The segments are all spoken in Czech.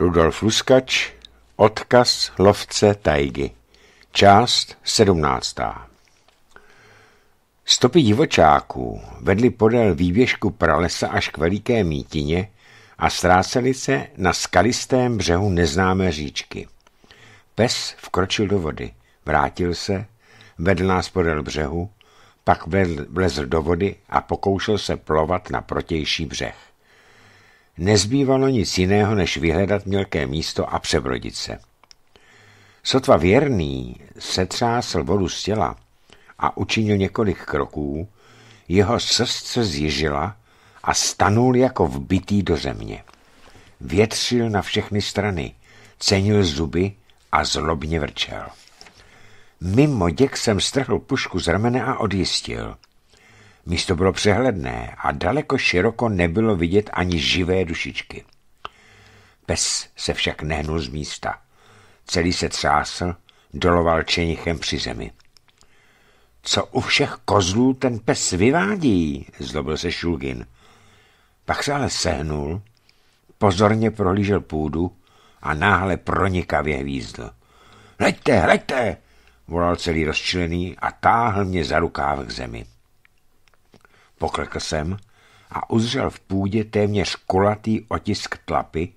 Rudolf Luskač, Odkaz lovce tajgy. Část 17. Stopy divočáků vedly podél výběžku pralesa až k veliké mítině a ztrácely se na skalistém břehu neznámé říčky. Pes vkročil do vody, vrátil se, vedl nás podél břehu, pak vlezl do vody a pokoušel se plovat na protější břeh nezbývalo nic jiného, než vyhledat mělké místo a přebrodit se. Sotva věrný setřásl vodu z těla a učinil několik kroků, jeho srdce zježila a stanul jako vbitý do země. Větřil na všechny strany, cenil zuby a zlobně vrčel. Mimo děk jsem strhl pušku z ramene a odjistil – Místo bylo přehledné a daleko široko nebylo vidět ani živé dušičky. Pes se však nehnul z místa. Celý se třásl, doloval čenichem při zemi. Co u všech kozlů ten pes vyvádí, zlobil se Šulgin. Pak se ale sehnul, pozorně prohlížel půdu a náhle pronikavě hvízdl. Hleďte, hleďte, volal celý rozčilený a táhl mě za rukáv k zemi. Poklekl jsem a uzřel v půdě téměř kulatý otisk tlapy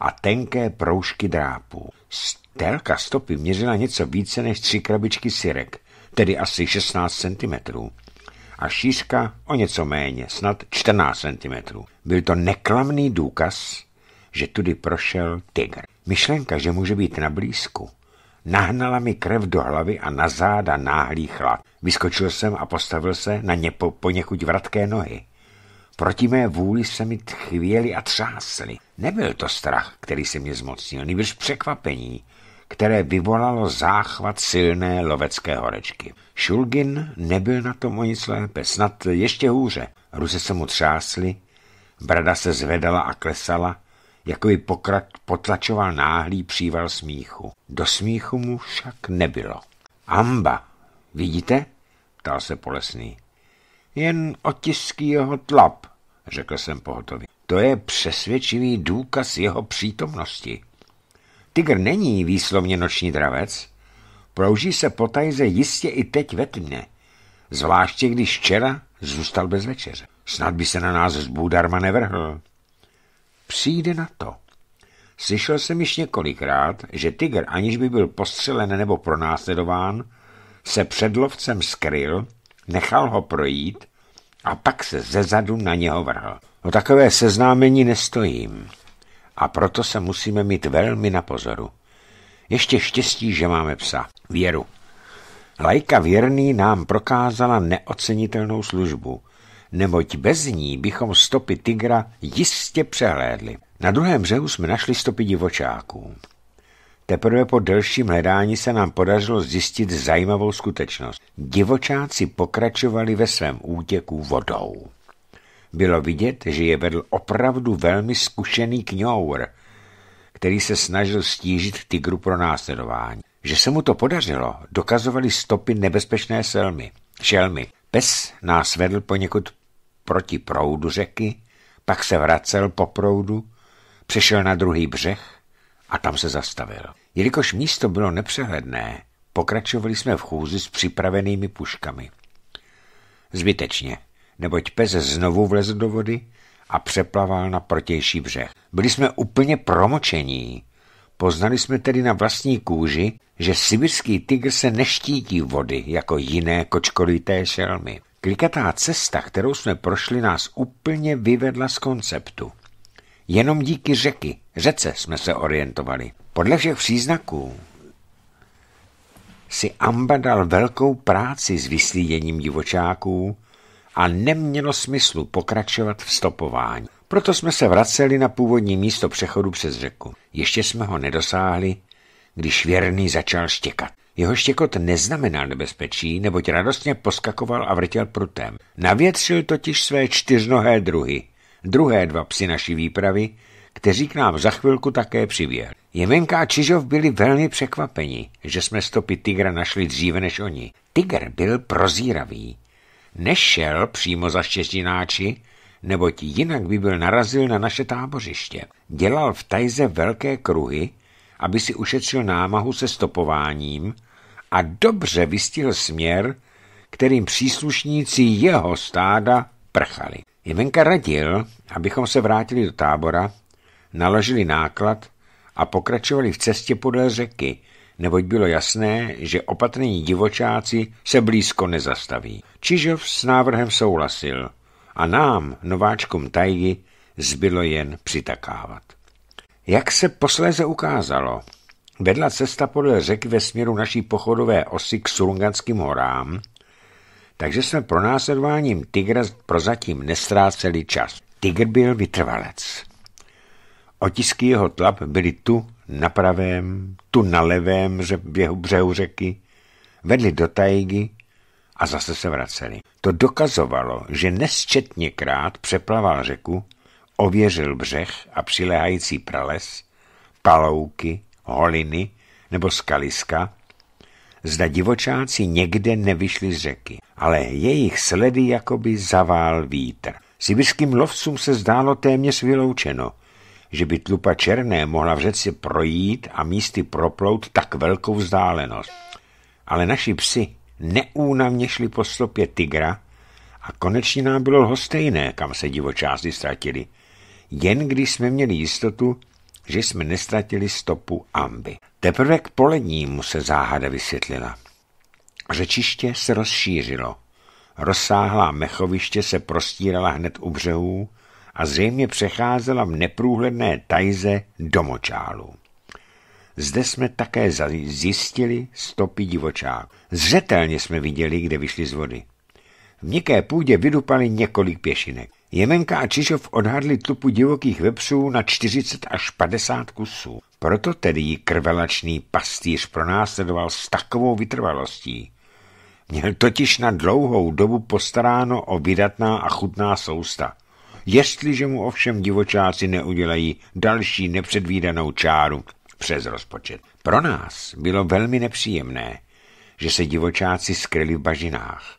a tenké proužky drápů. Stélka stopy měřila něco více než tři krabičky syrek, tedy asi 16 cm. A šířka o něco méně, snad 14 cm. Byl to neklamný důkaz, že tudy prošel tygr. Myšlenka, že může být na blízku, Nahnala mi krev do hlavy a na záda náhlý chlad. Vyskočil jsem a postavil se na ně po, poněkud vratké nohy. Proti mé vůli se mi chvěli a třásly. Nebyl to strach, který se mě zmocnil, nýbrž překvapení, které vyvolalo záchvat silné lovecké horečky. Šulgin nebyl na tom o nic lépe, snad ještě hůře. Ruce se mu třásly, brada se zvedala a klesala, jako by potlačoval náhlý příval smíchu. Do smíchu mu však nebylo. Amba, vidíte? ptal se Polesný. Jen otisky jeho tlap, řekl jsem pohotově. To je přesvědčivý důkaz jeho přítomnosti. Tygr není výslovně noční dravec. Prouží se po tajze jistě i teď ve tmě. Zvláště když včera zůstal bez večeře. Snad by se na nás zbůdarma nevrhl přijde na to. Slyšel jsem již několikrát, že tygr, aniž by byl postřelen nebo pronásledován, se před lovcem skryl, nechal ho projít a pak se zezadu na něho vrhl. O takové seznámení nestojím a proto se musíme mít velmi na pozoru. Ještě štěstí, že máme psa. Věru. Lajka věrný nám prokázala neocenitelnou službu neboť bez ní bychom stopy tygra jistě přehlédli. Na druhém břehu jsme našli stopy divočáků. Teprve po delším hledání se nám podařilo zjistit zajímavou skutečnost. Divočáci pokračovali ve svém útěku vodou. Bylo vidět, že je vedl opravdu velmi zkušený kňour, který se snažil stížit tygru pro následování. Že se mu to podařilo, dokazovali stopy nebezpečné selmy, šelmy. Pes nás vedl poněkud proti proudu řeky, pak se vracel po proudu, přešel na druhý břeh a tam se zastavil. Jelikož místo bylo nepřehledné, pokračovali jsme v chůzi s připravenými puškami. Zbytečně, neboť pes znovu vlezl do vody a přeplaval na protější břeh. Byli jsme úplně promočení. Poznali jsme tedy na vlastní kůži, že sibirský tygr se neštítí vody jako jiné kočkolité šelmy. Klikatá cesta, kterou jsme prošli, nás úplně vyvedla z konceptu. Jenom díky řeky, řece jsme se orientovali. Podle všech příznaků si Amba dal velkou práci s vyslíjením divočáků a nemělo smyslu pokračovat v stopování. Proto jsme se vraceli na původní místo přechodu přes řeku. Ještě jsme ho nedosáhli, když věrný začal štěkat. Jeho štěkot neznamenal nebezpečí, neboť radostně poskakoval a vrtěl prutem. Navětřil totiž své čtyřnohé druhy, druhé dva psy naší výpravy, kteří k nám za chvilku také přiběhli. Jemenka a Čižov byli velmi překvapeni, že jsme stopy tygra našli dříve než oni. Tiger byl prozíravý. Nešel přímo za štěstináči, neboť jinak by byl narazil na naše tábořiště. Dělal v tajze velké kruhy, aby si ušetřil námahu se stopováním a dobře vystihl směr, kterým příslušníci jeho stáda prchali. Jemenka radil, abychom se vrátili do tábora, naložili náklad a pokračovali v cestě podél řeky, neboť bylo jasné, že opatrní divočáci se blízko nezastaví. Čižov s návrhem souhlasil a nám, nováčkům tajgy, zbylo jen přitakávat. Jak se posléze ukázalo, vedla cesta podle řeky ve směru naší pochodové osy k Surunganským horám, takže jsme pronásledováním tygra prozatím nestráceli čas. Tygr byl vytrvalec. Otisky jeho tlap byly tu na pravém, tu na levém běhu břehu řeky, vedli do tajgy a zase se vraceli. To dokazovalo, že nesčetněkrát přeplaval řeku ověřil břeh a přilehající prales, palouky, holiny nebo skaliska, zda divočáci někde nevyšli z řeky, ale jejich sledy jakoby zavál vítr. Sibirským lovcům se zdálo téměř vyloučeno, že by tlupa černé mohla v řeci projít a místy proplout tak velkou vzdálenost. Ale naši psi neúnavně šli po stopě tygra a konečně nám bylo lhostejné, kam se divočáci ztratili – jen když jsme měli jistotu, že jsme nestratili stopu amby. Teprve k polednímu se záhada vysvětlila. Řečiště se rozšířilo. Rozsáhlá mechoviště se prostírala hned u břehů a zřejmě přecházela v neprůhledné tajze do močálu. Zde jsme také zjistili stopy divočáků. Zřetelně jsme viděli, kde vyšli z vody. V měkké půdě vydupali několik pěšinek. Jemenka a Čižov odhadli tlupu divokých vepřů na 40 až 50 kusů. Proto tedy ji krvelačný pastýř pronásledoval s takovou vytrvalostí. Měl totiž na dlouhou dobu postaráno o vydatná a chutná sousta. Jestliže mu ovšem divočáci neudělají další nepředvídanou čáru přes rozpočet. Pro nás bylo velmi nepříjemné, že se divočáci skryli v bažinách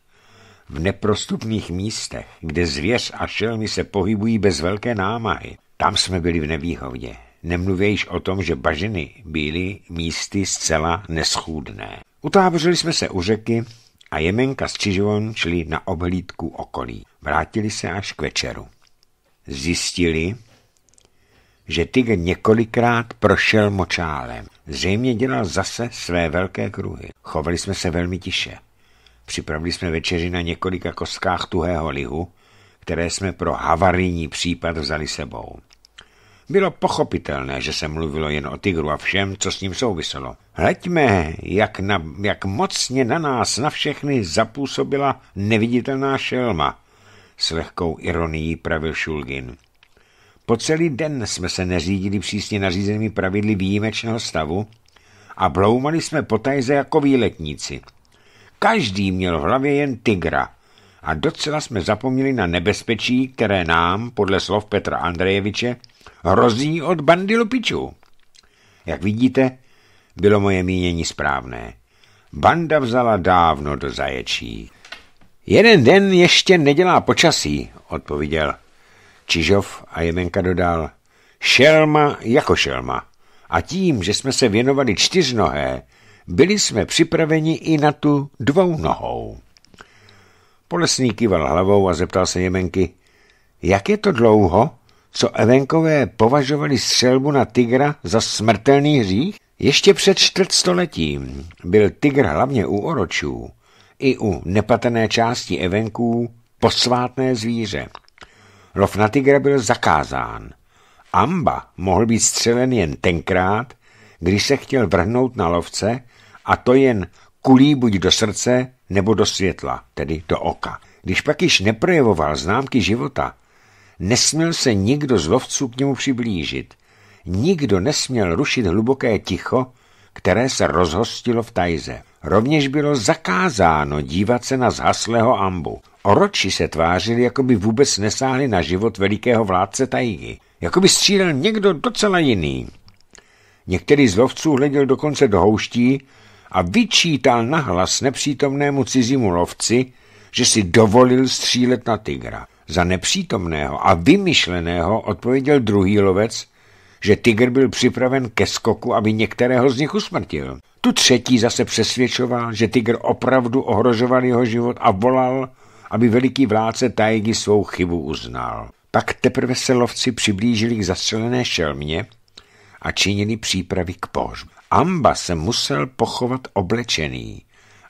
v neprostupných místech, kde zvěř a šelmy se pohybují bez velké námahy. Tam jsme byli v nevýhodě. Nemluvějíš o tom, že bažiny byly místy zcela neschůdné. Utábořili jsme se u řeky a Jemenka s Čižovon šli na obhlídku okolí. Vrátili se až k večeru. Zjistili, že tygr několikrát prošel močálem. Zřejmě dělal zase své velké kruhy. Chovali jsme se velmi tiše. Připravili jsme večeři na několika kostkách tuhého lihu, které jsme pro havarijní případ vzali sebou. Bylo pochopitelné, že se mluvilo jen o tygru a všem, co s ním souviselo. Hleďme, jak, na, jak mocně na nás, na všechny zapůsobila neviditelná šelma, s lehkou ironií pravil Šulgin. Po celý den jsme se neřídili přísně nařízenými pravidly výjimečného stavu a bloumali jsme potajze jako výletníci – Každý měl v hlavě jen tygra a docela jsme zapomněli na nebezpečí, které nám, podle slov Petra Andrejeviče, hrozí od bandy lupičů. Jak vidíte, bylo moje mínění správné. Banda vzala dávno do zaječí. Jeden den ještě nedělá počasí, odpověděl. Čižov a Jemenka dodal. Šelma jako šelma. A tím, že jsme se věnovali čtyřnohé, byli jsme připraveni i na tu dvounohou. Polesný kýval hlavou a zeptal se Jemenky, jak je to dlouho, co evenkové považovali střelbu na tygra za smrtelný hřích? Ještě před čtvrtstoletím byl tygr hlavně u oročů i u nepatrné části evenků posvátné zvíře. Lov na tygra byl zakázán. Amba mohl být střelen jen tenkrát, když se chtěl vrhnout na lovce a to jen kulí buď do srdce nebo do světla, tedy do oka. Když pak již neprojevoval známky života, nesměl se nikdo z lovců k němu přiblížit. Nikdo nesměl rušit hluboké ticho, které se rozhostilo v tajze. Rovněž bylo zakázáno dívat se na zhaslého ambu. Oroči se tvářili, jako by vůbec nesáhli na život velikého vládce tajgy. Jako by střílel někdo docela jiný. Některý z lovců hleděl dokonce do houští, a vyčítal nahlas nepřítomnému cizímu lovci, že si dovolil střílet na tygra. Za nepřítomného a vymyšleného odpověděl druhý lovec, že tygr byl připraven ke skoku, aby některého z nich usmrtil. Tu třetí zase přesvědčoval, že tygr opravdu ohrožoval jeho život a volal, aby veliký vládce Tajgy svou chybu uznal. Pak teprve se lovci přiblížili k zastřelené šelmě a činili přípravy k pohřbu. Amba se musel pochovat oblečený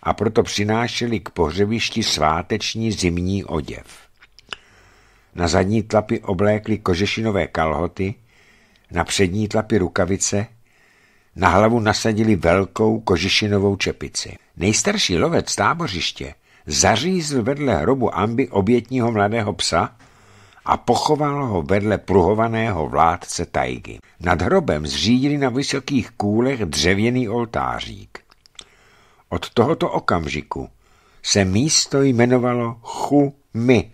a proto přinášeli k pohřebišti sváteční zimní oděv. Na zadní tlapy oblékli kožešinové kalhoty, na přední tlapy rukavice, na hlavu nasadili velkou kožešinovou čepici. Nejstarší lovec tábořiště zařízl vedle hrobu Amby obětního mladého psa, a pochoval ho vedle pruhovaného vládce tajgy. Nad hrobem zřídili na vysokých kůlech dřevěný oltářík. Od tohoto okamžiku se místo jmenovalo Chu-mi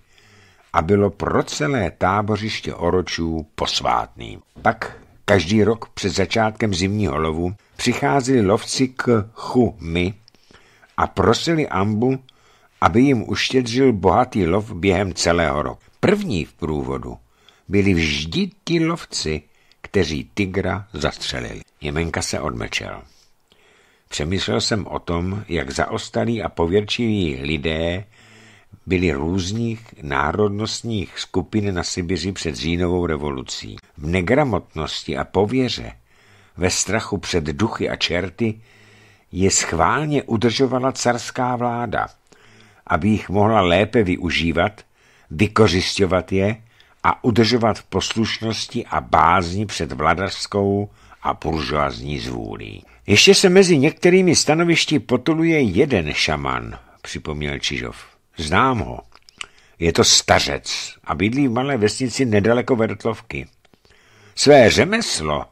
a bylo pro celé tábořiště oročů posvátným. Pak každý rok před začátkem zimního lovu přicházeli lovci k Chu-mi a prosili Ambu, aby jim uštědřil bohatý lov během celého roku. První v průvodu byli vždy ti lovci, kteří tygra zastřelili. Jemenka se odmlčel. Přemýšlel jsem o tom, jak zaostalí a pověrčiví lidé byli různých národnostních skupin na Sibiři před říjnovou revolucí. V negramotnosti a pověře, ve strachu před duchy a čerty, je schválně udržovala carská vláda, aby jich mohla lépe využívat vykořišťovat je a udržovat v poslušnosti a bázni před vladařskou a buržoazní zvůlí. Ještě se mezi některými stanovišti potuluje jeden šaman, připomněl Čižov. Znám ho. Je to stařec a bydlí v malé vesnici nedaleko Vertlovky. Své řemeslo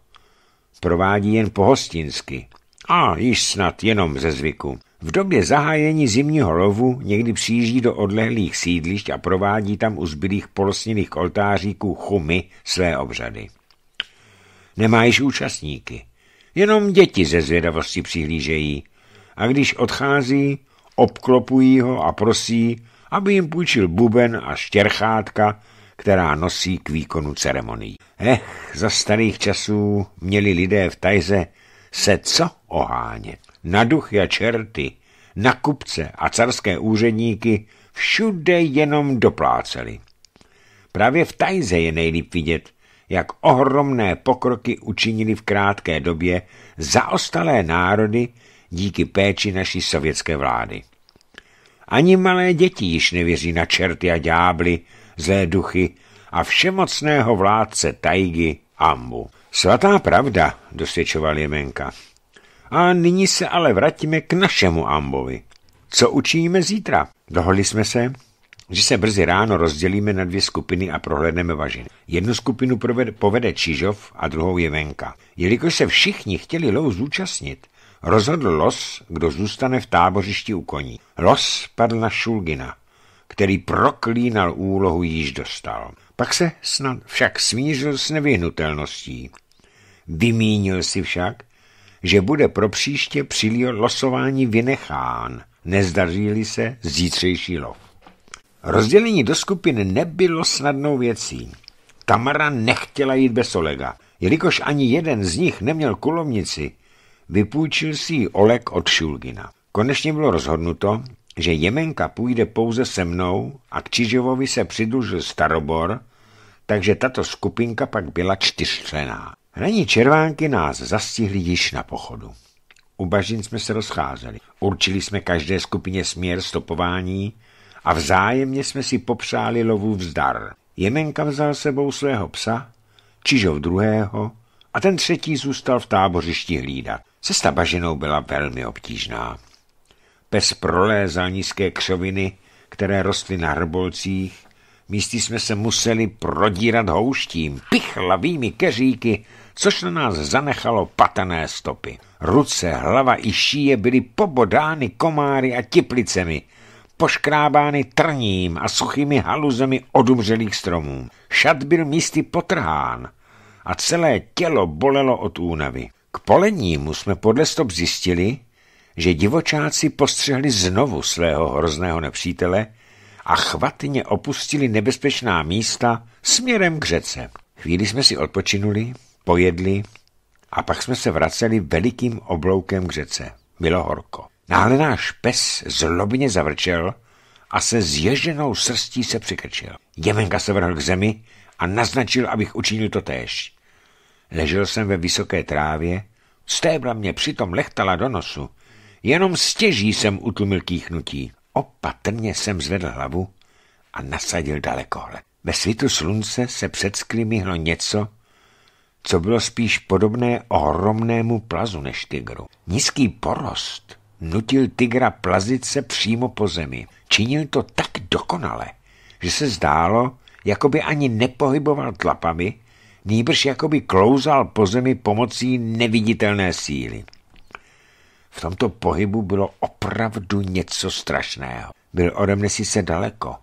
provádí jen pohostinsky a již snad jenom ze zvyku. V době zahájení zimního lovu někdy přijíždí do odlehlých sídlišť a provádí tam u zbylých polosněných oltáříků chumy své obřady. Nemá již účastníky. Jenom děti ze zvědavosti přihlížejí a když odchází, obklopují ho a prosí, aby jim půjčil buben a štěrchátka, která nosí k výkonu ceremonií. Eh, za starých časů měli lidé v tajze se co ohánět na duchy a čerty, na kupce a carské úředníky všude jenom dopláceli. Právě v Tajze je nejlíp vidět, jak ohromné pokroky učinili v krátké době zaostalé národy díky péči naší sovětské vlády. Ani malé děti již nevěří na čerty a ďábly, zlé duchy a všemocného vládce Tajgy Ambu. Svatá pravda, dosvědčoval Jemenka. A nyní se ale vrátíme k našemu ambovi. Co učíme zítra? Dohodli jsme se, že se brzy ráno rozdělíme na dvě skupiny a prohlédneme važiny. Jednu skupinu provede, povede Čížov a druhou je Venka. Jelikož se všichni chtěli lou zúčastnit, rozhodl Los, kdo zůstane v tábořišti u koní. Los padl na Šulgina, který proklínal úlohu již dostal. Pak se snad však smířil s nevyhnutelností. Vymínil si však, že bude pro příště při losování vynechán, nezdaří se zítřejší lov. Rozdělení do skupin nebylo snadnou věcí. Tamara nechtěla jít bez Olega, jelikož ani jeden z nich neměl kulovnici, vypůjčil si ji Oleg od Šulgina. Konečně bylo rozhodnuto, že Jemenka půjde pouze se mnou a k Čižovovi se přidlužil Starobor, takže tato skupinka pak byla čtyřčlená. Raní červánky nás zastihli již na pochodu. U bažin jsme se rozcházeli. Určili jsme každé skupině směr stopování a vzájemně jsme si popřáli lovu vzdar. Jemenka vzal sebou svého psa, Čižov druhého a ten třetí zůstal v tábořišti hlídat. Cesta bažinou byla velmi obtížná. Pes prolézal nízké křoviny, které rostly na hrbolcích. Místy jsme se museli prodírat houštím, pichlavými keříky což na nás zanechalo patrné stopy. Ruce, hlava i šíje byly pobodány komáry a tiplicemi, poškrábány trním a suchými haluzemi odumřelých stromů. Šat byl místy potrhán a celé tělo bolelo od únavy. K polenímu jsme podle stop zjistili, že divočáci postřehli znovu svého hrozného nepřítele a chvatně opustili nebezpečná místa směrem k řece. Chvíli jsme si odpočinuli pojedli a pak jsme se vraceli velikým obloukem k řece. Bylo horko. Náhle náš pes zlobně zavrčel a se zježenou srstí se přikrčil. Jemenka se vrhl k zemi a naznačil, abych učinil to též. Ležel jsem ve vysoké trávě, stébla mě přitom lechtala do nosu. Jenom stěží jsem utlumil kýchnutí. Opatrně jsem zvedl hlavu a nasadil dalekohled. Ve svitu slunce se před skly myhlo něco, co bylo spíš podobné ohromnému plazu než tygru. Nízký porost nutil tygra plazit se přímo po zemi. Činil to tak dokonale, že se zdálo, jako by ani nepohyboval tlapami, nýbrž jako by klouzal po zemi pomocí neviditelné síly. V tomto pohybu bylo opravdu něco strašného. Byl ode mne sice daleko,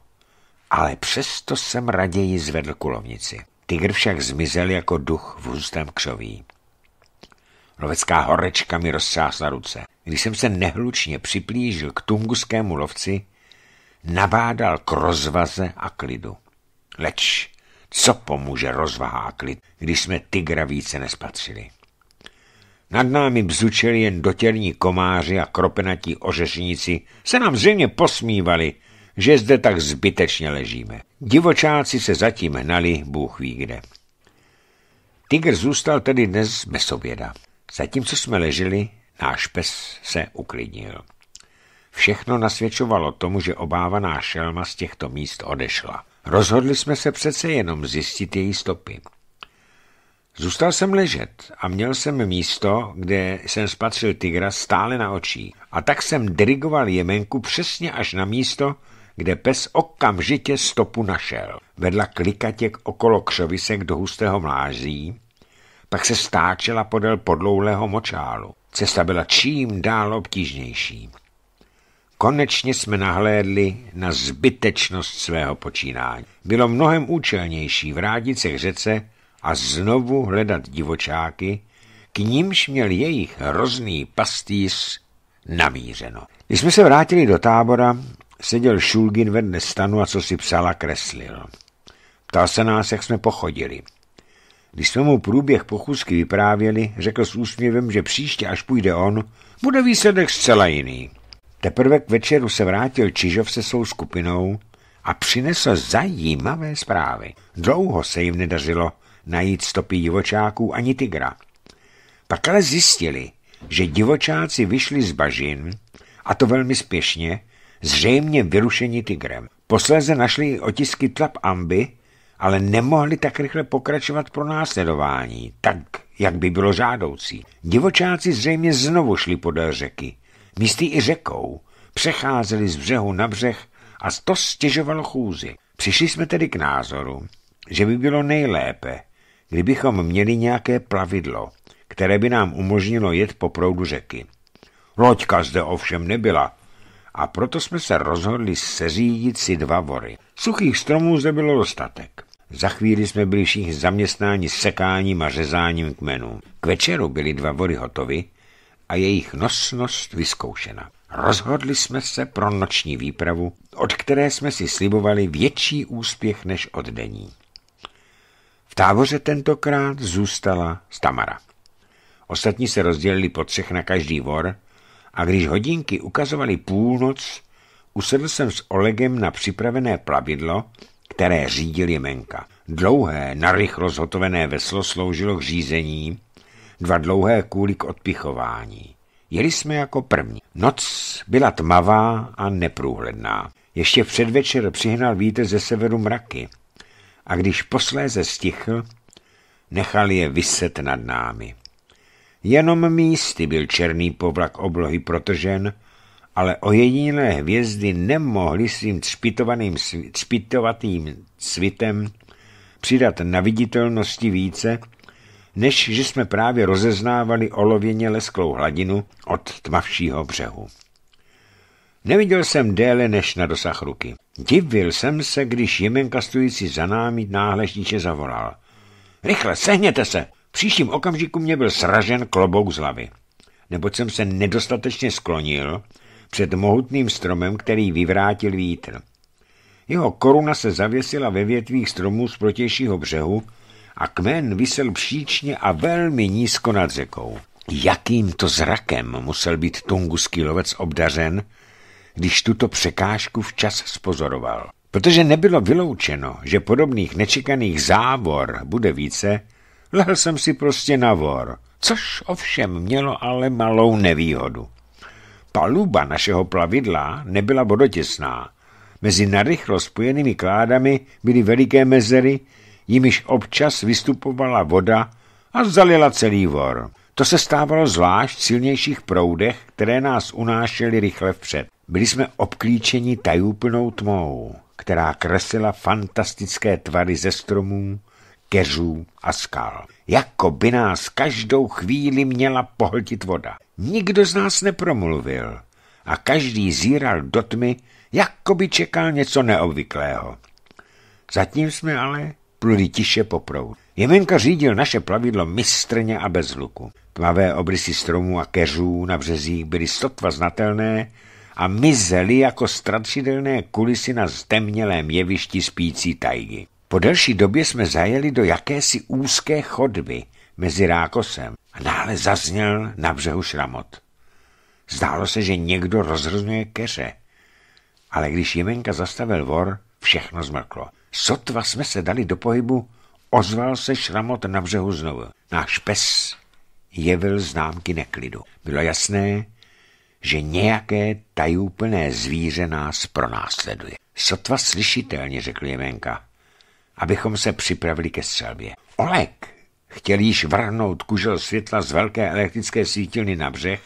ale přesto jsem raději zvedl kulovnici. Tygr však zmizel jako duch v hustém křoví. Lovecká horečka mi rozsásla ruce. Když jsem se nehlučně připlížil k tunguskému lovci, nabádal k rozvaze a klidu. Leč, co pomůže rozvaha a klid, když jsme tygra více nespatřili? Nad námi bzučeli jen dotělní komáři a kropenatí ořešníci se nám zřejmě posmívali, že zde tak zbytečně ležíme. Divočáci se zatím hnali, Bůh ví kde. Tiger zůstal tedy dnes bez oběda. Zatímco jsme leželi, náš pes se uklidnil. Všechno nasvědčovalo tomu, že obávaná šelma z těchto míst odešla. Rozhodli jsme se přece jenom zjistit její stopy. Zůstal jsem ležet a měl jsem místo, kde jsem spatřil tygra stále na očí. A tak jsem dirigoval jemenku přesně až na místo, kde pes okamžitě stopu našel. Vedla klikatěk okolo křovisek do hustého mlází, pak se stáčela podél podlouhlého močálu. Cesta byla čím dál obtížnější. Konečně jsme nahlédli na zbytečnost svého počínání. Bylo mnohem účelnější vrátit se k řece a znovu hledat divočáky, k nímž měl jejich hrozný pastýř namířeno. Když jsme se vrátili do tábora, Seděl Šulgin vedle stanu a co si psala kreslil. Ptal se nás, jak jsme pochodili. Když jsme mu průběh pochůzky vyprávěli, řekl s úsměvem, že příště, až půjde on, bude výsledek zcela jiný. Teprve k večeru se vrátil Čižov se svou skupinou a přinesl zajímavé zprávy. Dlouho se jim nedařilo najít stopy divočáků ani tygra. Pak ale zjistili, že divočáci vyšli z bažin, a to velmi spěšně, zřejmě vyrušení tigrem. Posléze našli i otisky tlap amby, ale nemohli tak rychle pokračovat pro následování, tak, jak by bylo žádoucí. Divočáci zřejmě znovu šli podél řeky, místy i řekou, přecházeli z břehu na břeh a to stěžovalo chůzi. Přišli jsme tedy k názoru, že by bylo nejlépe, kdybychom měli nějaké plavidlo, které by nám umožnilo jet po proudu řeky. Loďka zde ovšem nebyla, a proto jsme se rozhodli seřídit si dva vory. Suchých stromů zde bylo dostatek. Za chvíli jsme byli všichni zaměstnáni sekáním a řezáním kmenů. K večeru byly dva vory hotovy a jejich nosnost vyzkoušena. Rozhodli jsme se pro noční výpravu, od které jsme si slibovali větší úspěch než od denní. V táboře tentokrát zůstala Stamara. Ostatní se rozdělili po třech na každý vor a když hodinky ukazovaly půlnoc, usedl jsem s Olegem na připravené plavidlo, které řídil Jemenka. Dlouhé, narychlo zhotovené veslo sloužilo k řízení, dva dlouhé kůly k odpichování. Jeli jsme jako první. Noc byla tmavá a neprůhledná. Ještě v předvečer přihnal vítr ze severu mraky a když posléze stichl, nechal je vyset nad námi. Jenom místy byl černý povlak oblohy protržen, ale ojedinělé hvězdy nemohly svým třpitovaným, třpitovatým svitem přidat na viditelnosti více, než že jsme právě rozeznávali olověně lesklou hladinu od tmavšího břehu. Neviděl jsem déle než na dosah ruky. Divil jsem se, když jemenka stojící za námi náhle zavolal. Rychle, sehněte se! příštím okamžiku mě byl sražen klobouk z hlavy, neboť jsem se nedostatečně sklonil před mohutným stromem, který vyvrátil vítr. Jeho koruna se zavěsila ve větvích stromů z protějšího břehu a kmen vysel příčně a velmi nízko nad řekou. Jakým to zrakem musel být tunguský lovec obdařen, když tuto překážku včas spozoroval. Protože nebylo vyloučeno, že podobných nečekaných závor bude více, Lehl jsem si prostě na vor, což ovšem mělo ale malou nevýhodu. Paluba našeho plavidla nebyla vodotěsná. Mezi narychlo spojenými kládami byly veliké mezery, jimiž občas vystupovala voda a zalila celý vor. To se stávalo zvlášť v silnějších proudech, které nás unášely rychle vpřed. Byli jsme obklíčeni tajúplnou tmou, která kresila fantastické tvary ze stromů, keřů a skal. Jako by nás každou chvíli měla pohltit voda. Nikdo z nás nepromluvil a každý zíral do tmy, jako by čekal něco neobvyklého. Zatím jsme ale pluli tiše po proudu. Jemenka řídil naše plavidlo mistrně a bez luku. Tmavé obrysy stromů a keřů na březích byly sotva znatelné a mizely jako strašidelné kulisy na zdemnělém jevišti spící tajgy. Po delší době jsme zajeli do jakési úzké chodby mezi rákosem a dále zazněl na břehu šramot. Zdálo se, že někdo rozhrnuje keře. Ale když Jemenka zastavil vor, všechno zmrklo. Sotva jsme se dali do pohybu, ozval se šramot na břehu znovu. Náš pes jevil známky neklidu. Bylo jasné, že nějaké tajúplné zvíře nás pronásleduje. Sotva slyšitelně, řekl Jemenka abychom se připravili ke střelbě. Olek chtěl již vrhnout kužel světla z velké elektrické svítilny na břeh,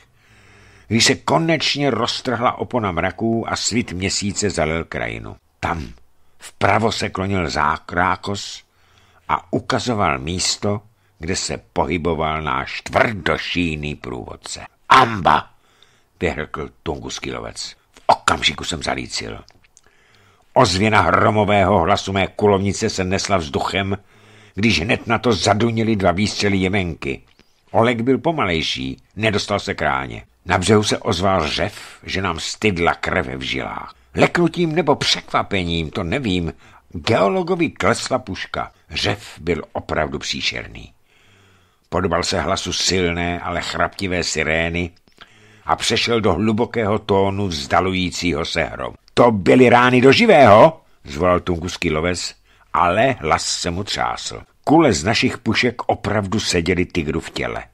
když se konečně roztrhla opona mraků a svit měsíce zalil krajinu. Tam vpravo se klonil zákrákos a ukazoval místo, kde se pohyboval náš tvrdošíný průvodce. Amba! vyhrkl Tunguskilovec. V okamžiku jsem zalícil. Ozvěna hromového hlasu mé kulovnice se nesla vzduchem, když hned na to zadunili dva výstřely jemenky. Oleg byl pomalejší, nedostal se kráně. Na břehu se ozval řev, že nám stydla krev v žilách. Leknutím nebo překvapením, to nevím, geologovi klesla puška. Řev byl opravdu příšerný. Podobal se hlasu silné, ale chraptivé sirény a přešel do hlubokého tónu vzdalujícího se hrom. To byly rány do živého, zvolal tunguský lovec, ale hlas se mu třásl. Kule z našich pušek opravdu seděly tygru v těle.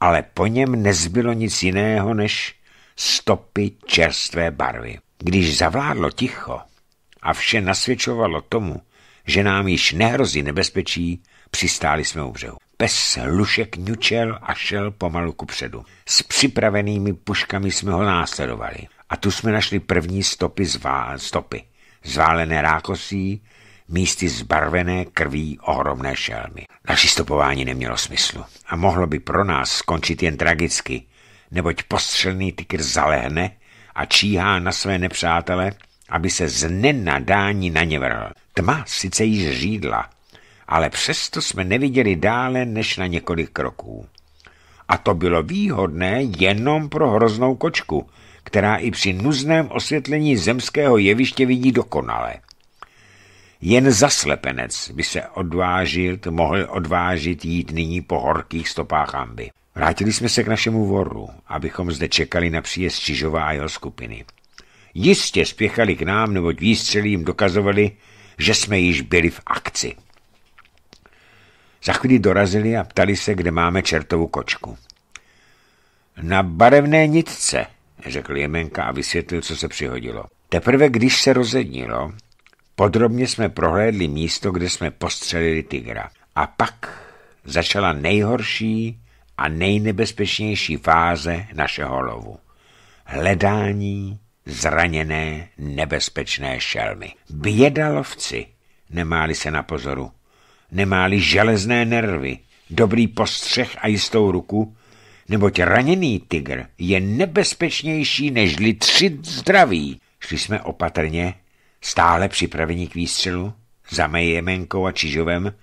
Ale po něm nezbylo nic jiného než stopy čerstvé barvy. Když zavládlo ticho a vše nasvědčovalo tomu, že nám již nehrozí nebezpečí, přistáli jsme u břehu. Pes Lušek ňučel a šel pomalu ku předu. S připravenými puškami jsme ho následovali a tu jsme našli první stopy, zvá, stopy zválené rákosí, místy zbarvené krví ohromné šelmy. Naši stopování nemělo smyslu a mohlo by pro nás skončit jen tragicky, neboť postřelný tykr zalehne a číhá na své nepřátele, aby se z nenadání na ně vrhl. Tma sice již řídla, ale přesto jsme neviděli dále než na několik kroků. A to bylo výhodné jenom pro hroznou kočku – která i při nuzném osvětlení zemského jeviště vidí dokonale. Jen zaslepenec by se odvážil, mohl odvážit jít nyní po horkých stopách amby. Vrátili jsme se k našemu voru, abychom zde čekali na příjezd Čižová a jeho skupiny. Jistě spěchali k nám, neboť výstřelí jim dokazovali, že jsme již byli v akci. Za chvíli dorazili a ptali se, kde máme čertovu kočku. Na barevné nitce, řekl Jemenka a vysvětlil, co se přihodilo. Teprve když se rozednilo, podrobně jsme prohlédli místo, kde jsme postřelili tygra. A pak začala nejhorší a nejnebezpečnější fáze našeho lovu. Hledání zraněné nebezpečné šelmy. Běda lovci, nemáli se na pozoru, nemáli železné nervy, dobrý postřeh a jistou ruku, neboť raněný tygr je nebezpečnější než tři zdraví. Šli jsme opatrně, stále připraveni k výstřelu, za Mejemenkou a Čižovem,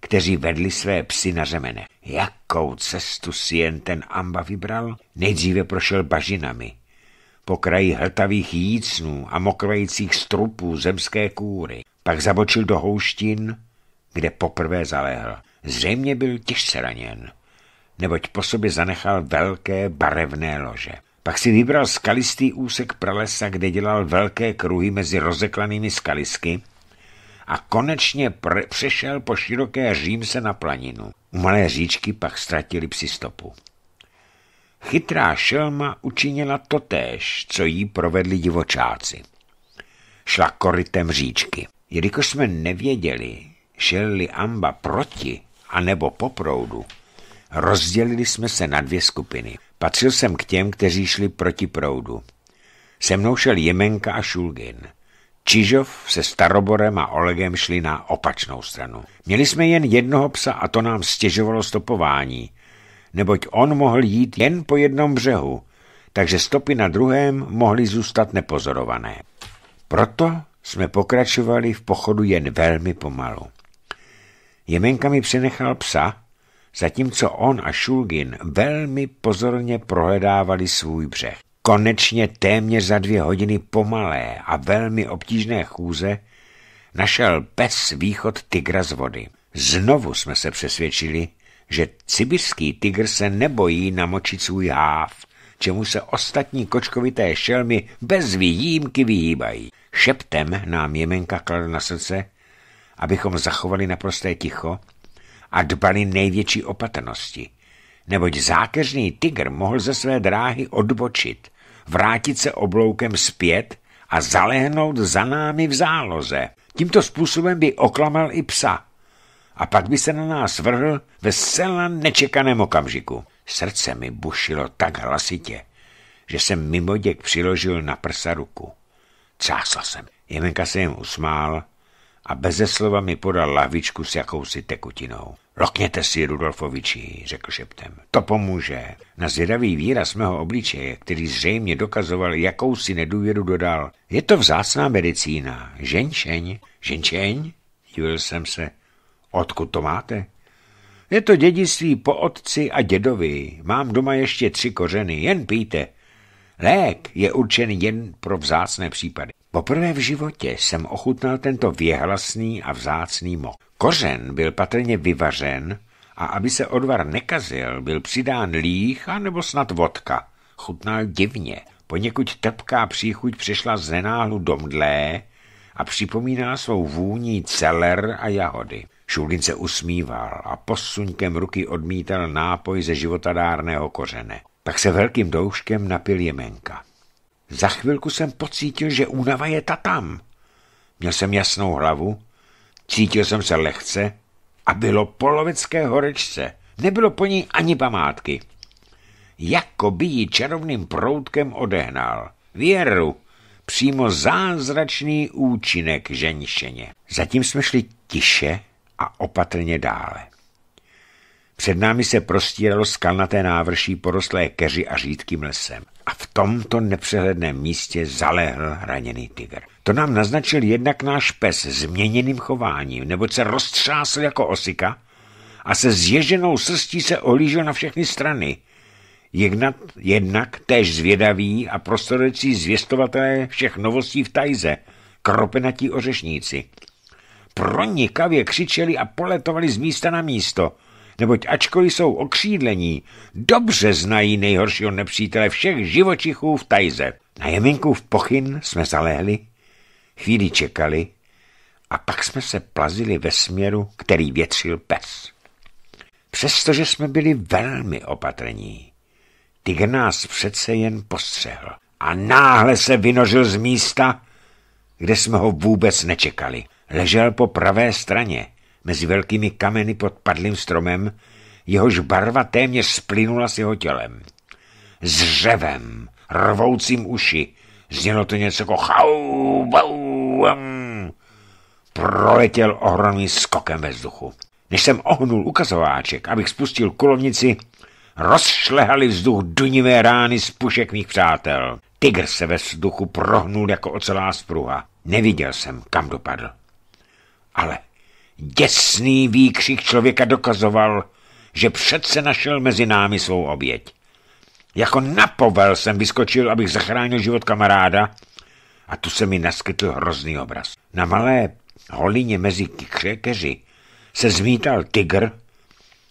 kteří vedli své psy na řemene. Jakou cestu si jen ten amba vybral? Nejdříve prošel bažinami, po kraji hltavých jícnů a mokvejících strupů zemské kůry. Pak zabočil do houštin, kde poprvé zalehl. Zřejmě byl těžce raněn neboť po sobě zanechal velké barevné lože. Pak si vybral skalistý úsek pralesa, kde dělal velké kruhy mezi rozeklanými skalisky a konečně přešel po široké římse na planinu. U malé říčky pak ztratili psi stopu. Chytrá šelma učinila totéž, co jí provedli divočáci. Šla korytem říčky. Jelikož jsme nevěděli, šel-li amba proti anebo po proudu, Rozdělili jsme se na dvě skupiny. Patřil jsem k těm, kteří šli proti proudu. Se mnou šel Jemenka a Šulgin. Čižov se Staroborem a Olegem šli na opačnou stranu. Měli jsme jen jednoho psa a to nám stěžovalo stopování, neboť on mohl jít jen po jednom břehu, takže stopy na druhém mohly zůstat nepozorované. Proto jsme pokračovali v pochodu jen velmi pomalu. Jemenka mi přenechal psa, zatímco on a Šulgin velmi pozorně prohledávali svůj břeh. Konečně téměř za dvě hodiny pomalé a velmi obtížné chůze našel pes východ tygra z vody. Znovu jsme se přesvědčili, že cibirský tygr se nebojí namočit svůj háv, čemu se ostatní kočkovité šelmy bez výjímky vyhýbají. Šeptem nám Jemenka kladl na srdce, abychom zachovali naprosté ticho a dbali největší opatrnosti, neboť zákeřný tygr mohl ze své dráhy odbočit, vrátit se obloukem zpět a zalehnout za námi v záloze. Tímto způsobem by oklamal i psa a pak by se na nás vrhl ve zcela nečekaném okamžiku. Srdce mi bušilo tak hlasitě, že jsem mimoděk přiložil na prsa ruku. Třásl jsem. Jemenka se jim usmál a beze slova mi podal lahvičku s jakousi tekutinou. Lokněte si, Rudolfoviči, řekl šeptem. To pomůže. Na zvědavý výraz mého obličeje, který zřejmě dokazoval jakousi nedůvěru, dodal. Je to vzácná medicína. Ženšeň. Ženšeň? Divil jsem se. Odkud to máte? Je to dědictví po otci a dědovi. Mám doma ještě tři kořeny. Jen píte. Lék je určen jen pro vzácné případy. Poprvé v životě jsem ochutnal tento věhlasný a vzácný mok. Kořen byl patrně vyvařen a aby se odvar nekazil, byl přidán líh a nebo snad vodka. Chutnal divně. Poněkud trpká příchuť přišla z nenáhlu do mdlé a připomíná svou vůní celer a jahody. Šulin se usmíval a posuňkem ruky odmítal nápoj ze životadárného kořene. Pak se velkým douškem napil jemenka. Za chvilku jsem pocítil, že únava je ta tam. Měl jsem jasnou hlavu, cítil jsem se lehce a bylo polovické horečce. Nebylo po ní ani památky. Jako by ji čarovným proutkem odehnal. Věru, přímo zázračný účinek ženšeně. Zatím jsme šli tiše a opatrně dále. Před námi se prostíralo skalnaté návrší porostlé keři a řídkým lesem a v tomto nepřehledném místě zalehl raněný tygr. To nám naznačil jednak náš pes změněným chováním, nebo se roztřásl jako osika a se zježenou srstí se ohlížel na všechny strany. Jednak, jednak též zvědavý a prostorující zvěstovatelé všech novostí v tajze, kropenatí ořešníci. Pronikavě křičeli a poletovali z místa na místo – neboť ačkoliv jsou okřídlení, dobře znají nejhoršího nepřítele všech živočichů v tajze. Na jeminku v pochyn jsme zaléhli, chvíli čekali a pak jsme se plazili ve směru, který větřil pes. Přestože jsme byli velmi opatrní, tygr nás přece jen postřehl a náhle se vynožil z místa, kde jsme ho vůbec nečekali. Ležel po pravé straně, mezi velkými kameny pod padlým stromem, jehož barva téměř splynula s jeho tělem. S řevem, rvoucím uši, znělo to něco jako chau, bau, um, Proletěl ohromný skokem ve vzduchu. Než jsem ohnul ukazováček, abych spustil kulovnici, rozšlehali vzduch dunivé rány z pušek mých přátel. Tygr se ve vzduchu prohnul jako ocelá spruha. Neviděl jsem, kam dopadl. Ale Děsný výkřik člověka dokazoval, že přece našel mezi námi svou oběť. Jako napovel jsem vyskočil, abych zachránil život kamaráda a tu se mi naskytl hrozný obraz. Na malé holině mezi křekeři se zmítal tygr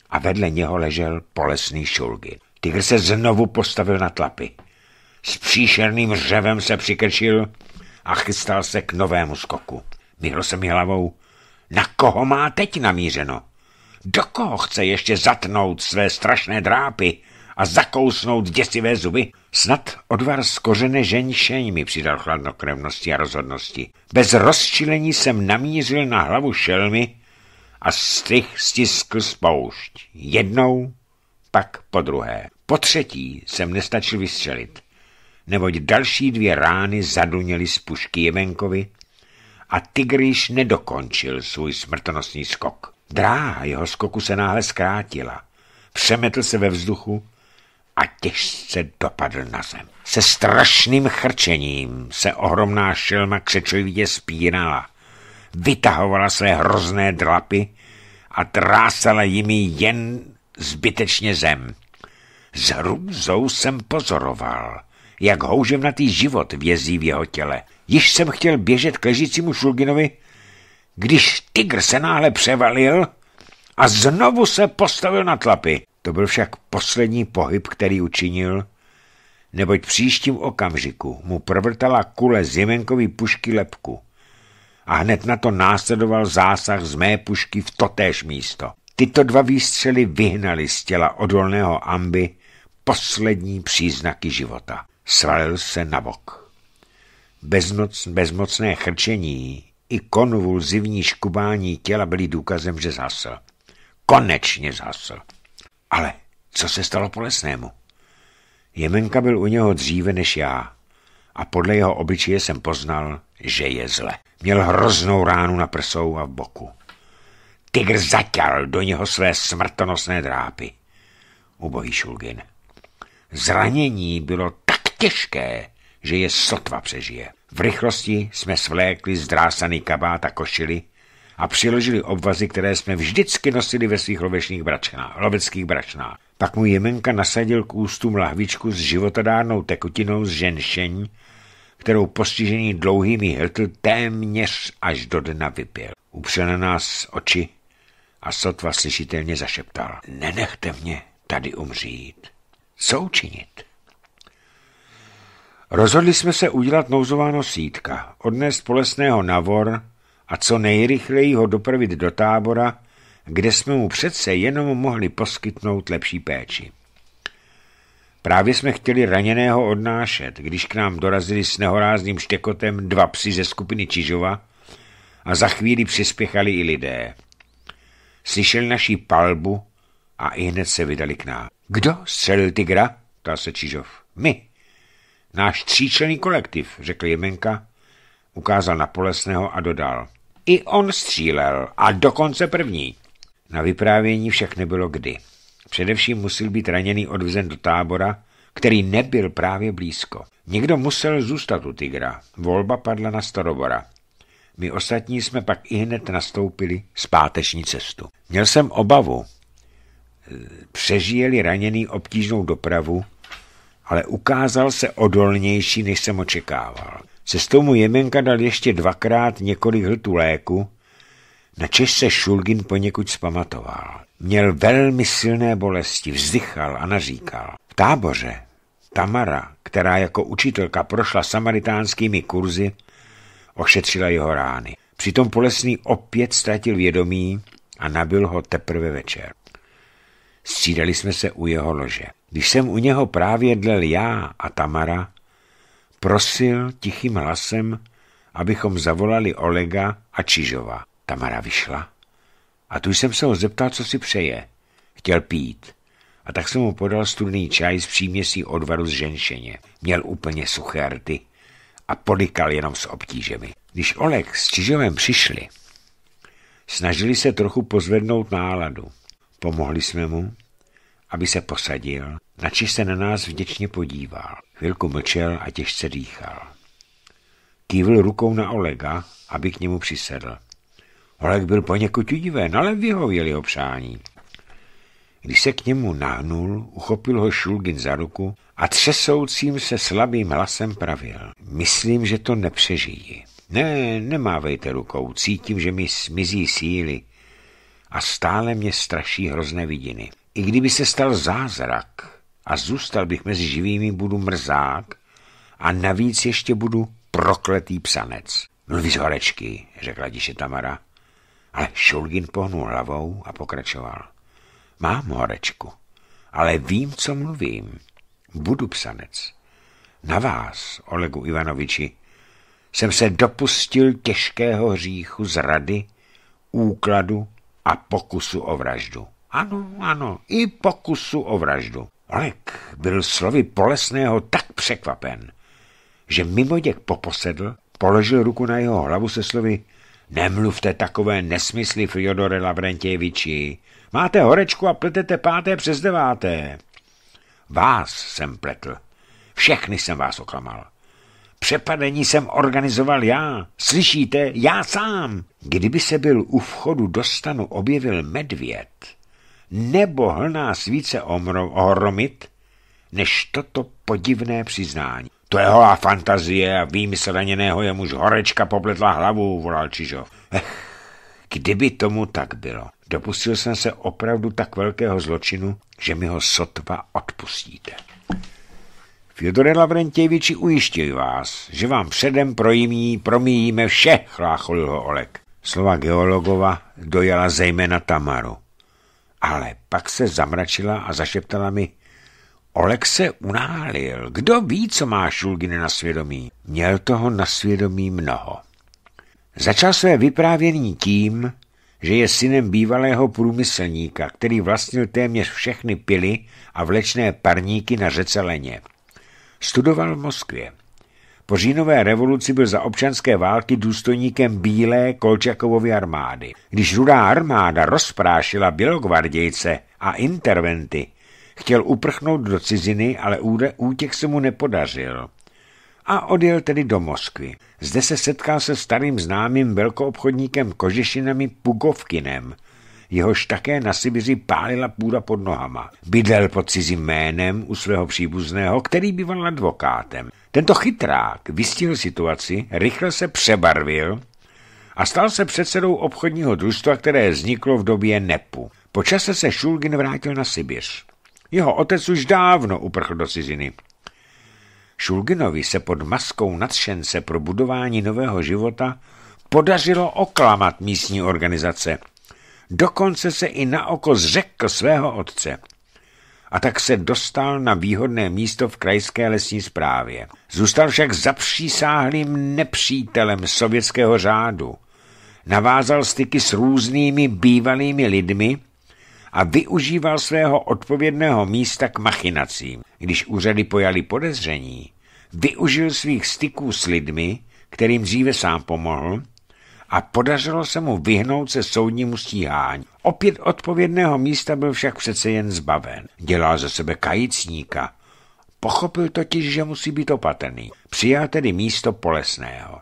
a vedle něho ležel polesný šulgin. Tygr se znovu postavil na tlapy. S příšerným řevem se přikrčil a chystal se k novému skoku. Myhl se mi hlavou, na koho má teď namířeno? Do koho chce ještě zatnout své strašné drápy a zakousnout děsivé zuby? Snad odvar z kořene ženšeň mi přidal chladnokrevnosti a rozhodnosti. Bez rozčilení jsem namířil na hlavu šelmy a střih stiskl spoušť. Jednou, pak po druhé. Po třetí jsem nestačil vystřelit, neboť další dvě rány zaduněly z pušky Jevenkovi a Tigríš nedokončil svůj smrtonosný skok. Dráha jeho skoku se náhle zkrátila. Přemetl se ve vzduchu a těžce dopadl na zem. Se strašným chrčením se ohromná šelma křečovitě spírala. Vytahovala své hrozné drapy a trásala jimi jen zbytečně zem. S hrůzou jsem pozoroval, jak houževnatý život vězí v jeho těle. Již jsem chtěl běžet k ležícímu Šulginovi, když tygr se náhle převalil a znovu se postavil na tlapy. To byl však poslední pohyb, který učinil, neboť příštím okamžiku mu provrtala kule z jemenkový pušky lepku a hned na to následoval zásah z mé pušky v totéž místo. Tyto dva výstřely vyhnaly z těla odolného amby poslední příznaky života svalil se na bok. Beznoc, bezmocné chrčení i konvulzivní škubání těla byly důkazem, že zhasl. Konečně zhasl. Ale co se stalo Polesnému? Jemenka byl u něho dříve než já a podle jeho obličeje jsem poznal, že je zle. Měl hroznou ránu na prsou a v boku. Tygr zaťal do něho své smrtonosné drápy. Ubohý Šulgin. Zranění bylo těžké, že je sotva přežije. V rychlosti jsme svlékli zdrásaný kabát a košili a přiložili obvazy, které jsme vždycky nosili ve svých lovečných bračnách, loveckých bračnách. Pak mu Jemenka nasadil k ústům lahvičku s životodárnou tekutinou z ženšeň, kterou postižený dlouhými hrtl téměř až do dna vypil. Upřel na nás oči a sotva slyšitelně zašeptal. Nenechte mě tady umřít. učinit? Rozhodli jsme se udělat nouzová nosítka, odnést Polesného na vor a co nejrychleji ho dopravit do tábora, kde jsme mu přece jenom mohli poskytnout lepší péči. Právě jsme chtěli raněného odnášet, když k nám dorazili s nehorázným štekotem dva psi ze skupiny Čižova a za chvíli přispěchali i lidé. Slyšeli naší palbu a i hned se vydali k nám. Kdo střelil tygra? ptal se Čižov. My, Náš tříčlený kolektiv, řekl Jemenka, ukázal na Polesného a dodal. I on střílel, a dokonce první. Na vyprávění však nebylo kdy. Především musel být raněný odvzen do tábora, který nebyl právě blízko. Někdo musel zůstat u Tigra. Volba padla na Starobora. My ostatní jsme pak i hned nastoupili zpáteční cestu. Měl jsem obavu. Přežijeli raněný obtížnou dopravu, ale ukázal se odolnější, než jsem očekával. Se tomu Jemenka dal ještě dvakrát několik hltů léku, na Češ se Šulgin poněkud zpamatoval. Měl velmi silné bolesti, vzdychal a naříkal. V táboře Tamara, která jako učitelka prošla samaritánskými kurzy, ošetřila jeho rány. Přitom Polesný opět ztratil vědomí a nabil ho teprve večer. Střídali jsme se u jeho lože. Když jsem u něho právě dlel já a Tamara, prosil tichým hlasem, abychom zavolali Olega a Čižova. Tamara vyšla. A tu jsem se ho zeptal, co si přeje. Chtěl pít. A tak jsem mu podal studený čaj s příměsí odvaru z ženšeně. Měl úplně suché rty a podikal jenom s obtížemi. Když Oleg s Čižovem přišli, snažili se trochu pozvednout náladu. Pomohli jsme mu, aby se posadil Nači se na nás vděčně podíval. Chvilku mlčel a těžce dýchal. Kývil rukou na Olega, aby k němu přisedl. Oleg byl poněkud udiven, ale vyhověl jeho přání. Když se k němu nahnul, uchopil ho Šulgin za ruku a třesoucím se slabým hlasem pravil. Myslím, že to nepřežijí. Ne, nemávejte rukou, cítím, že mi smizí síly a stále mě straší hrozné vidiny. I kdyby se stal zázrak, a zůstal bych mezi živými, budu mrzák a navíc ještě budu prokletý psanec. Mluví z horečky, řekla tiše Tamara. Ale Šulgin pohnul hlavou a pokračoval. Mám horečku, ale vím, co mluvím. Budu psanec. Na vás, Olegu Ivanoviči, jsem se dopustil těžkého hříchu zrady, úkladu a pokusu o vraždu. Ano, ano, i pokusu o vraždu. Olek byl slovy Polesného tak překvapen, že mimoděk poposedl, položil ruku na jeho hlavu se slovy Nemluvte takové nesmysly, Fyodore Lavrentěviči. Máte horečku a pletete páté přes deváté. Vás jsem pletl. Všechny jsem vás oklamal. Přepadení jsem organizoval já. Slyšíte? Já sám. Kdyby se byl u vchodu do stanu objevil medvěd, nebo nás více ohromit, než toto podivné přiznání. To je holá fantazie a výmysl raněného je muž horečka popletla hlavu, volal Čižov. Ech, kdyby tomu tak bylo, dopustil jsem se opravdu tak velkého zločinu, že mi ho sotva odpustíte. Fyodore Lavrentěviči, ujišťuji vás, že vám předem projímí, promíjíme vše, chlácholil ho Olek. Slova geologova dojala zejména Tamaru ale pak se zamračila a zašeptala mi, Olek se unálil. Kdo ví, co má Šulgin na svědomí? Měl toho na svědomí mnoho. Začal své vyprávění tím, že je synem bývalého průmyslníka, který vlastnil téměř všechny pily a vlečné parníky na řece Leně. Studoval v Moskvě. Po říjnové revoluci byl za občanské války důstojníkem Bílé Kolčakovovy armády. Když rudá armáda rozprášila bělogvardějce a interventy, chtěl uprchnout do ciziny, ale útěk se mu nepodařil. A odjel tedy do Moskvy. Zde se setkal se starým známým velkoobchodníkem Kožešinami Pugovkinem, jehož také na Sibiři pálila půda pod nohama. Bydlel pod cizím jménem u svého příbuzného, který býval advokátem. Tento chytrák vystihl situaci, rychle se přebarvil a stal se předsedou obchodního družstva, které vzniklo v době NEPu. Po čase se Šulgin vrátil na Sibiř. Jeho otec už dávno uprchl do ciziny. Šulginovi se pod maskou nadšence pro budování nového života podařilo oklamat místní organizace. Dokonce se i na oko zřekl svého otce – a tak se dostal na výhodné místo v krajské lesní správě. Zůstal však zapřísáhlým nepřítelem sovětského řádu. Navázal styky s různými bývalými lidmi a využíval svého odpovědného místa k machinacím. Když úřady pojali podezření, využil svých styků s lidmi, kterým dříve sám pomohl, a podařilo se mu vyhnout se soudnímu stíhání. Opět odpovědného místa byl však přece jen zbaven. Dělal ze sebe kajícníka. Pochopil totiž, že musí být opatrný. Přijal tedy místo Polesného.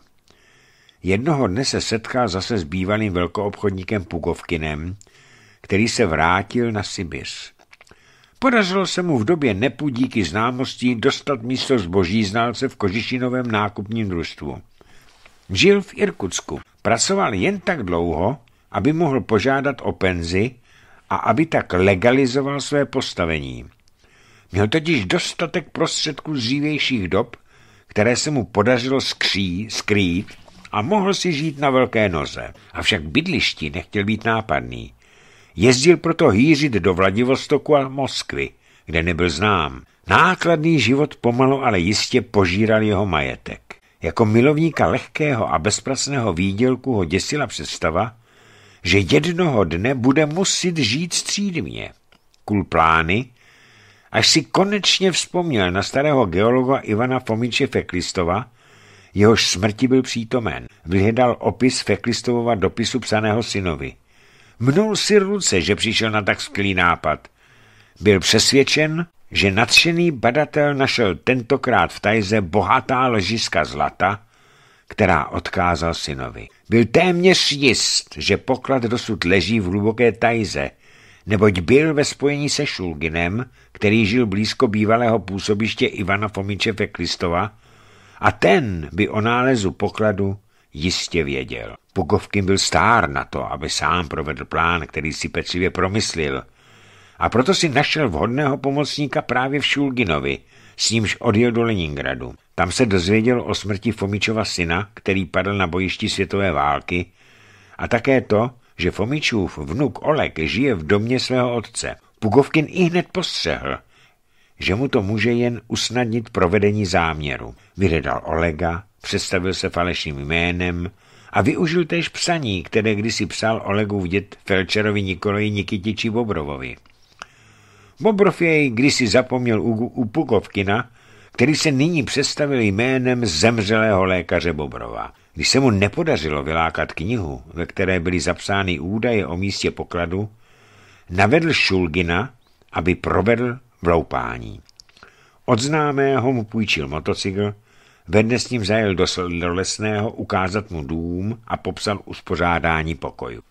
Jednoho dne se setkal zase s bývalým velkoobchodníkem Pugovkinem, který se vrátil na Sibiř. Podařilo se mu v době nepůdíky známostí dostat místo zboží znalce v Kožišinovém nákupním družstvu. Žil v Irkutsku. Pracoval jen tak dlouho, aby mohl požádat o penzi a aby tak legalizoval své postavení. Měl totiž dostatek prostředků z dřívějších dob, které se mu podařilo skří, skrýt a mohl si žít na velké noze. Avšak bydlišti nechtěl být nápadný. Jezdil proto hýřit do Vladivostoku a Moskvy, kde nebyl znám. Nákladný život pomalu ale jistě požíral jeho majetek. Jako milovníka lehkého a bezpracného výdělku ho děsila představa, že jednoho dne bude muset žít střídmě, kul plány, až si konečně vzpomněl na starého geologa Ivana Fomiče Feklistova, jehož smrti byl přítomen. Vyhledal opis Feklistova dopisu psaného synovi. Mnul si ruce, že přišel na tak skvělý nápad. Byl přesvědčen, že nadšený badatel našel tentokrát v tajze bohatá ložiska zlata, která odkázal synovi. Byl téměř jist, že poklad dosud leží v hluboké tajze, neboť byl ve spojení se Šulginem, který žil blízko bývalého působiště Ivana Fomiče Feklistova, a ten by o nálezu pokladu jistě věděl. Pukovkin byl stár na to, aby sám provedl plán, který si pečlivě promyslil – a proto si našel vhodného pomocníka právě v Šulginovi, s nímž odjel do Leningradu. Tam se dozvěděl o smrti Fomičova syna, který padl na bojišti světové války, a také to, že Fomičův vnuk Olek žije v domě svého otce. Pugovkin i hned postřehl, že mu to může jen usnadnit provedení záměru. Vyhledal Olega, představil se falešným jménem a využil též psaní, které kdysi psal Olegu dět Felčerovi Nikoloji Nikitiči Bobrovovi. Bobrov jej kdysi zapomněl u, u Pukovkina, který se nyní představil jménem zemřelého lékaře Bobrova. Když se mu nepodařilo vylákat knihu, ve které byly zapsány údaje o místě pokladu, navedl Šulgina, aby provedl vloupání. Od známého mu půjčil motocykl, vedne s ním zajel do, do lesného ukázat mu dům a popsal uspořádání pokoju.